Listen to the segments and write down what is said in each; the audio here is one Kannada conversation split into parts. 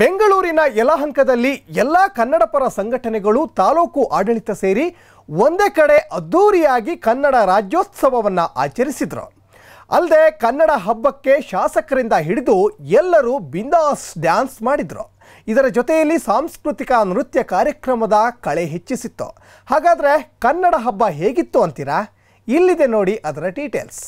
ಬೆಂಗಳೂರಿನ ಯಲಹಂಕದಲ್ಲಿ ಎಲ್ಲ ಕನ್ನಡಪರ ಸಂಘಟನೆಗಳು ತಾಲೂಕು ಆಡಳಿತ ಸೇರಿ ಒಂದೇ ಕಡೆ ಅದ್ಧೂರಿಯಾಗಿ ಕನ್ನಡ ರಾಜ್ಯೋತ್ಸವವನ್ನು ಆಚರಿಸಿದರು ಅಲ್ಲದೆ ಕನ್ನಡ ಹಬ್ಬಕ್ಕೆ ಶಾಸಕರಿಂದ ಹಿಡಿದು ಎಲ್ಲರೂ ಬಿಂದಾಸ್ ಡ್ಯಾನ್ಸ್ ಮಾಡಿದರು ಇದರ ಜೊತೆಯಲ್ಲಿ ಸಾಂಸ್ಕೃತಿಕ ನೃತ್ಯ ಕಾರ್ಯಕ್ರಮದ ಕಳೆ ಹೆಚ್ಚಿಸಿತ್ತು ಹಾಗಾದರೆ ಕನ್ನಡ ಹಬ್ಬ ಹೇಗಿತ್ತು ಅಂತೀರಾ ಇಲ್ಲಿದೆ ನೋಡಿ ಅದರ ಡೀಟೇಲ್ಸ್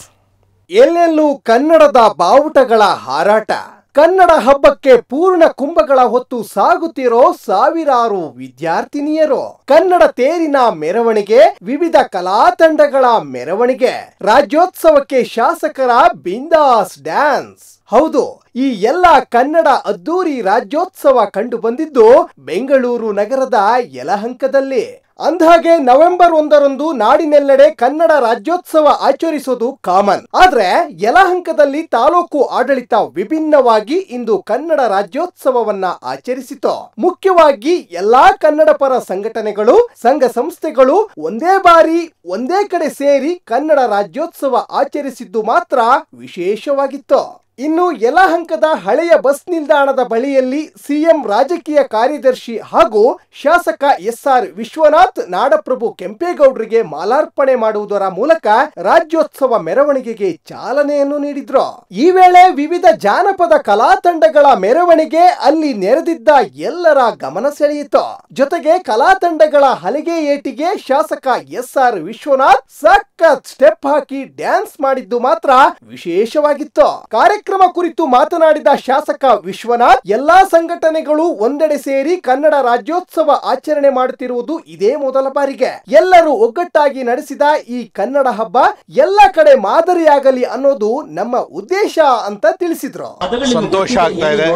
ಎಲ್ಲೆಲ್ಲೂ ಕನ್ನಡದ ಬಾವುಟಗಳ ಹಾರಾಟ ಕನ್ನಡ ಹಬ್ಬಕ್ಕೆ ಪೂರ್ಣ ಕುಂಭಗಳ ಹೊತ್ತು ಸಾಗುತ್ತಿರೋ ಸಾವಿರಾರು ವಿದ್ಯಾರ್ಥಿನಿಯರು ಕನ್ನಡ ತೇರಿನ ಮೆರವಣಿಗೆ ವಿವಿಧ ಕಲಾ ತಂಡಗಳ ಮೆರವಣಿಗೆ ರಾಜ್ಯೋತ್ಸವಕ್ಕೆ ಶಾಸಕರ ಬಿಂದಾಸ್ ಡ್ಯಾನ್ಸ್ ಹೌದು ಈ ಎಲ್ಲ ಕನ್ನಡ ಅದ್ದೂರಿ ರಾಜ್ಯೋತ್ಸವ ಕಂಡು ಬಂದಿದ್ದು ಬೆಂಗಳೂರು ನಗರದ ಯಲಹಂಕದಲ್ಲಿ ಅಂದಹಾಗೆ ನವೆಂಬರ್ ಒಂದರಂದು ನಾಡಿನೆಲ್ಲೆಡೆ ಕನ್ನಡ ರಾಜ್ಯೋತ್ಸವ ಆಚರಿಸೋದು ಕಾಮನ್ ಆದ್ರೆ ಯಲಹಂಕದಲ್ಲಿ ತಾಲೂಕು ಆಡಳಿತ ವಿಭಿನ್ನವಾಗಿ ಇಂದು ಕನ್ನಡ ರಾಜ್ಯೋತ್ಸವವನ್ನ ಆಚರಿಸಿತು ಮುಖ್ಯವಾಗಿ ಎಲ್ಲಾ ಕನ್ನಡ ಪರ ಸಂಘಟನೆಗಳು ಸಂಘ ಸಂಸ್ಥೆಗಳು ಒಂದೇ ಬಾರಿ ಒಂದೇ ಕಡೆ ಸೇರಿ ಕನ್ನಡ ರಾಜ್ಯೋತ್ಸವ ಆಚರಿಸಿದ್ದು ಮಾತ್ರ ವಿಶೇಷವಾಗಿತ್ತು ಇನ್ನು ಯಲಹಂಕದ ಹಳೆಯ ಬಸ್ ನಿಲ್ದಾಣದ ಬಳಿಯಲ್ಲಿ ಸಿಎಂ ರಾಜಕೀಯ ಕಾರ್ಯದರ್ಶಿ ಹಾಗೂ ಶಾಸಕ ಎಸ್ಆರ್ ವಿಶ್ವನಾಥ್ ನಾಡಪ್ರಭು ಕೆಂಪೇಗೌಡರಿಗೆ ಮಾಲಾರ್ಪಣೆ ಮಾಡುವುದರ ಮೂಲಕ ರಾಜ್ಯೋತ್ಸವ ಮೆರವಣಿಗೆಗೆ ಚಾಲನೆಯನ್ನು ನೀಡಿದ್ರು ಈ ವೇಳೆ ವಿವಿಧ ಜಾನಪದ ಕಲಾ ತಂಡಗಳ ಮೆರವಣಿಗೆ ಅಲ್ಲಿ ನೆರೆದಿದ್ದ ಎಲ್ಲರ ಗಮನ ಸೆಳೆಯಿತು ಜೊತೆಗೆ ಕಲಾ ತಂಡಗಳ ಹಲಿಗೆ ಏಟಿಗೆ ಶಾಸಕ ಎಸ್ಆರ್ ವಿಶ್ವನಾಥ್ ಸಖತ್ ಸ್ಟೆಪ್ ಹಾಕಿ ಡ್ಯಾನ್ಸ್ ಮಾಡಿದ್ದು ಮಾತ್ರ ವಿಶೇಷವಾಗಿತ್ತು ಕಾರ್ಯಕ್ರಮ ಕುರಿತು ಮಾತನಾಡಿದ ಶಾಸಕ ವಿಶ್ವನಾಥ್ ಎಲ್ಲಾ ಸಂಘಟನೆಗಳು ಒಂದೆಡೆ ಸೇರಿ ಕನ್ನಡ ರಾಜ್ಯೋತ್ಸವ ಆಚರಣೆ ಮಾಡುತ್ತಿರುವುದು ಇದೇ ಮೊದಲ ಬಾರಿಗೆ ಎಲ್ಲರೂ ಒಗ್ಗಟ್ಟಾಗಿ ನಡೆಸಿದ ಈ ಕನ್ನಡ ಹಬ್ಬ ಎಲ್ಲ ಕಡೆ ಮಾದರಿಯಾಗಲಿ ಅನ್ನೋದು ನಮ್ಮ ಉದ್ದೇಶ ಅಂತ ತಿಳಿಸಿದ್ರು ಸಂತೋಷ ಆಗ್ತಾ ಇದೆ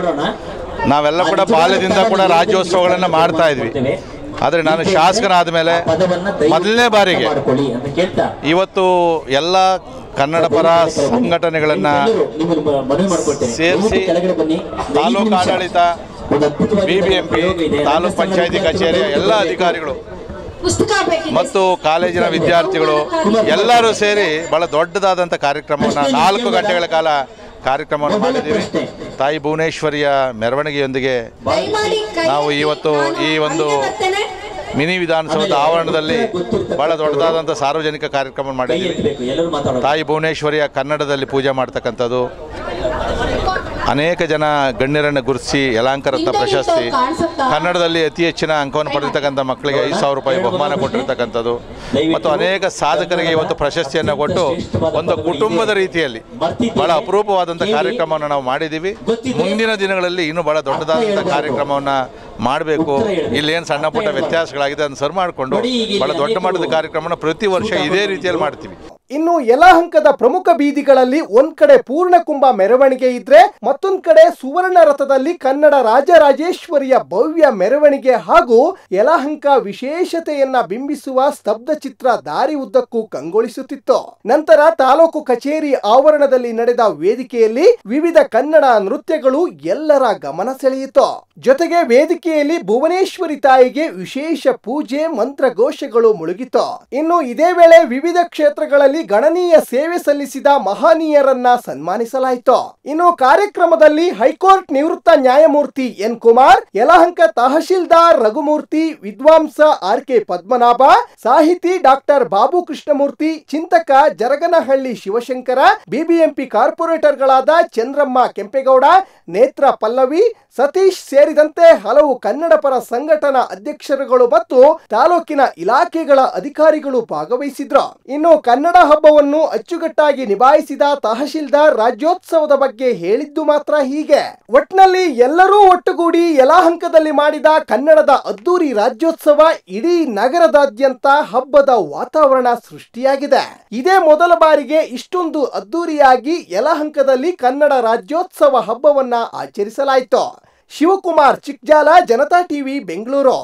ನಾವೆಲ್ಲ ಕೂಡ ಬಾಲ್ಯದಿಂದ ಕೂಡ ರಾಜ್ಯೋತ್ಸವಗಳನ್ನ ಮಾಡ್ತಾ ಇದ್ವಿ ಆದರೆ ನಾನು ಶಾಸಕನಾದ ಮೇಲೆ ಮೊದಲನೇ ಬಾರಿಗೆ ಇವತ್ತು ಎಲ್ಲ ಕನ್ನಡ ಪರ ಸಂಘಟನೆಗಳನ್ನು ಸೇರಿಸಿ ತಾಲೂಕು ಆಡಳಿತ B B M P taluk panchayat ಕಚೇರಿಯ ಎಲ್ಲ ಅಧಿಕಾರಿಗಳು ಮತ್ತು ಕಾಲೇಜಿನ ವಿದ್ಯಾರ್ಥಿಗಳು ಎಲ್ಲರೂ ಸೇರಿ ಬಹಳ ದೊಡ್ಡದಾದಂಥ ಕಾರ್ಯಕ್ರಮವನ್ನು ನಾಲ್ಕು ಗಂಟೆಗಳ ಕಾಲ ಕಾರ್ಯಕ್ರಮವನ್ನು ಮಾಡಿದ್ದೀವಿ ತಾಯಿ ಭುವನೇಶ್ವರಿಯ ಮೆರವಣಿಗೆಯೊಂದಿಗೆ ನಾವು ಇವತ್ತು ಈ ಒಂದು ಮಿನಿ ವಿಧಾನಸೌಧದ ಆವರಣದಲ್ಲಿ ಬಹಳ ದೊಡ್ಡದಾದಂಥ ಸಾರ್ವಜನಿಕ ಕಾರ್ಯಕ್ರಮ ಮಾಡಿದ್ದೀವಿ ತಾಯಿ ಭುವನೇಶ್ವರಿಯ ಕನ್ನಡದಲ್ಲಿ ಪೂಜೆ ಮಾಡ್ತಕ್ಕಂಥದ್ದು ಅನೇಕ ಜನ ಗಣ್ಯರನ್ನು ಗುರುತಿಸಿ ಯಲಾಂಕರತ್ನ ಪ್ರಶಸ್ತಿ ಕನ್ನಡದಲ್ಲಿ ಅತಿ ಹೆಚ್ಚಿನ ಅಂಕವನ್ನು ಪಡೆದಿರ್ತಕ್ಕಂಥ ಮಕ್ಕಳಿಗೆ ಐದು ಸಾವಿರ ರೂಪಾಯಿ ಬಹುಮಾನ ಕೊಟ್ಟಿರ್ತಕ್ಕಂಥದ್ದು ಮತ್ತು ಅನೇಕ ಸಾಧಕರಿಗೆ ಇವತ್ತು ಪ್ರಶಸ್ತಿಯನ್ನು ಕೊಟ್ಟು ಒಂದು ಕುಟುಂಬದ ರೀತಿಯಲ್ಲಿ ಬಹಳ ಅಪರೂಪವಾದಂಥ ಕಾರ್ಯಕ್ರಮವನ್ನು ನಾವು ಮಾಡಿದ್ದೀವಿ ಮುಂದಿನ ದಿನಗಳಲ್ಲಿ ಇನ್ನೂ ಬಹಳ ದೊಡ್ಡದಾದಂಥ ಕಾರ್ಯಕ್ರಮವನ್ನು ಮಾಡಬೇಕು ಇಲ್ಲೇನು ಸಣ್ಣ ಪುಟ್ಟ ವ್ಯತ್ಯಾಸಗಳಾಗಿದೆ ಅದನ್ನು ಸರ್ ಮಾಡಿಕೊಂಡು ಭಾಳ ದೊಡ್ಡ ಮಟ್ಟದ ಕಾರ್ಯಕ್ರಮನ ಪ್ರತಿ ವರ್ಷ ಇದೇ ರೀತಿಯಲ್ಲಿ ಮಾಡ್ತೀವಿ ಇನ್ನು ಯಲಹಂಕದ ಪ್ರಮುಖ ಬೀದಿಗಳಲ್ಲಿ ಒಂದ್ ಕಡೆ ಪೂರ್ಣಕುಂಭ ಮೆರವಣಿಗೆ ಇದ್ರೆ ಮತ್ತೊಂದ್ ಕಡೆ ಸುವರ್ಣ ರಥದಲ್ಲಿ ಕನ್ನಡ ರಾಜರಾಜೇಶ್ವರಿಯ ಭವ್ಯ ಮೆರವಣಿಗೆ ಹಾಗೂ ಯಲಹಂಕ ವಿಶೇಷತೆಯನ್ನ ಬಿಂಬಿಸುವ ಸ್ತಬ್ಧ ಚಿತ್ರ ದಾರಿ ಉದ್ದಕ್ಕೂ ಕಂಗೊಳಿಸುತ್ತಿತ್ತು ನಂತರ ತಾಲೂಕು ಕಚೇರಿ ಆವರಣದಲ್ಲಿ ನಡೆದ ವೇದಿಕೆಯಲ್ಲಿ ವಿವಿಧ ಕನ್ನಡ ನೃತ್ಯಗಳು ಎಲ್ಲರ ಗಮನ ಸೆಳೆಯಿತು ಜೊತೆಗೆ ವೇದಿಕೆಯಲ್ಲಿ ಭುವನೇಶ್ವರಿ ತಾಯಿಗೆ ವಿಶೇಷ ಪೂಜೆ ಮಂತ್ರಘೋಷಗಳು ಮುಳುಗಿತು ಇನ್ನು ಇದೇ ವೇಳೆ ವಿವಿಧ ಕ್ಷೇತ್ರಗಳಲ್ಲಿ ಗಣನೀಯ ಸೇವೆ ಸಲ್ಲಿಸಿದ ಮಹನೀಯರನ್ನ ಸನ್ಮಾನಿಸಲಾಯಿತು ಇನ್ನು ಕಾರ್ಯಕ್ರಮದಲ್ಲಿ ಹೈಕೋರ್ಟ್ ನಿವೃತ್ತ ನ್ಯಾಯಮೂರ್ತಿ ಎನ್ ಕುಮಾರ್ ಯಲಹಂಕ ತಹಶೀಲ್ದಾರ್ ರಘುಮೂರ್ತಿ ವಿದ್ವಾಂಸ ಆರ್ ಕೆ ಪದ್ಮನಾಭ ಸಾಹಿತಿ ಡಾಕ್ಟರ್ ಬಾಬು ಕೃಷ್ಣಮೂರ್ತಿ ಚಿಂತಕ ಜರಗನಹಳ್ಳಿ ಶಿವಶಂಕರ ಬಿಬಿಎಂಪಿ ಕಾರ್ಪೊರೇಟರ್ಗಳಾದ ಚಂದ್ರಮ್ಮ ಕೆಂಪೇಗೌಡ ನೇತ್ರ ಪಲ್ಲವಿ ಸತೀಶ್ ಸೇರಿದಂತೆ ಹಲವು ಕನ್ನಡ ಪರ ಸಂಘಟನಾ ಅಧ್ಯಕ್ಷರುಗಳು ಮತ್ತು ತಾಲೂಕಿನ ಇಲಾಖೆಗಳ ಅಧಿಕಾರಿಗಳು ಭಾಗವಹಿಸಿದ್ರು ಇನ್ನು ಕನ್ನಡ ಹಬ್ಬವನ್ನು ಅಚ್ಚುಕಟ್ಟಾಗಿ ನಿಭಾಯಿಸಿದ ತಹಶೀಲ್ದಾರ್ ರಾಜ್ಯೋತ್ಸವದ ಬಗ್ಗೆ ಹೇಳಿದ್ದು ಮಾತ್ರ ಹೀಗೆ ಒಟ್ನಲ್ಲಿ ಎಲ್ಲರೂ ಒಟ್ಟುಗೂಡಿ ಯಲಹಂಕದಲ್ಲಿ ಮಾಡಿದ ಕನ್ನಡದ ಅದ್ದೂರಿ ರಾಜ್ಯೋತ್ಸವ ಇಡೀ ನಗರದಾದ್ಯಂತ ಹಬ್ಬದ ವಾತಾವರಣ ಸೃಷ್ಟಿಯಾಗಿದೆ ಇದೇ ಮೊದಲ ಬಾರಿಗೆ ಇಷ್ಟೊಂದು ಅದ್ದೂರಿಯಾಗಿ ಯಲಹಂಕದಲ್ಲಿ ಕನ್ನಡ ರಾಜ್ಯೋತ್ಸವ ಹಬ್ಬವನ್ನ ಆಚರಿಸಲಾಯಿತು ಶಿವಕುಮಾರ್ ಚಿಕ್ಜಾಲ ಜನತಾ ಟಿವಿ ಬೆಂಗಳೂರು